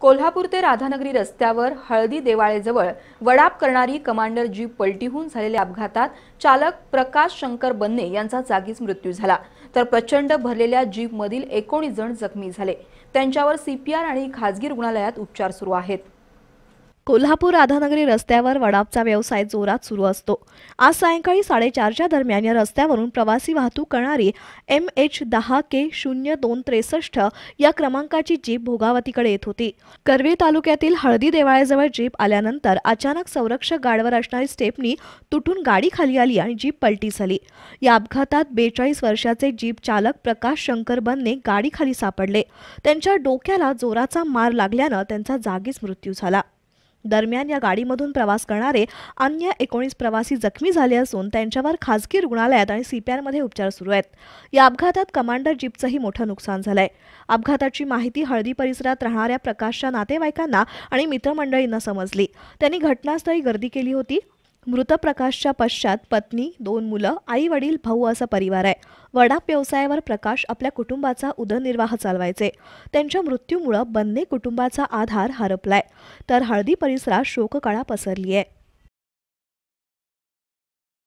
कोल्हापूर ते राधानगरी रस्त्यावर हळदी देवाळेजवळ वडाप करणारी कमांडर जीप पलटीहून झालेल्या अपघातात चालक प्रकाश शंकर बन्ने यांचा जागीच मृत्यू झाला तर प्रचंड भरलेल्या जीपमधील एकोणीस जण जखमी झाले त्यांच्यावर सीपीआर आणि खासगी रुग्णालयात उपचार सुरू आहेत कोल्हापूर राधानगरी रस्त्यावर वडापचा व्यवसाय जोरात सुरू असतो आज सायंकाळी साडेचारच्या दरम्यान या रस्त्यावरून प्रवासी वाहतूक करणारी एम एच दहा के शून्य दोन त्रेसष्ट या क्रमांकाची जीप भोगावतीकडे येत होती करवे तालुक्यातील हळदी देवाळ्याजवळ जीप आल्यानंतर अचानक संरक्षक गाडवर असणारी स्टेपनी तुटून गाडी खाली आली आणि जीप पलटी झाली या अपघातात बेचाळीस वर्षाचे जीप चालक प्रकाश शंकर बनने गाडी खाली सापडले त्यांच्या डोक्याला जोराचा मार लागल्यानं त्यांचा जागीच मृत्यू झाला दरम्यान या गाडीमधून प्रवास करणारे अन्य एकोणीस प्रवासी जखमी झाले असून त्यांच्यावर खासगी रुग्णालयात आणि सीपीआरमध्ये उपचार सुरू आहेत या अपघातात कमांडर जीपचंही मोठं नुकसान झालंय अपघाताची माहिती हळदी परिसरात राहणाऱ्या प्रकाशच्या नातेवाईकांना आणि मित्रमंडळींना समजली त्यांनी घटनास्थळी गर्दी केली होती मृत प्रकाशच्या पश्चात पत्नी दोन मुलं आई वडील भाऊ असा परिवार आहे वडाप व्यवसायावर प्रकाश आपल्या कुटुंबाचा उदरनिर्वाह चालवायचे त्यांच्या मृत्यूमुळं बन्ने कुटुंबाचा आधार हरपलाय तर हळदी परिसरात शोककळा पसरली आहे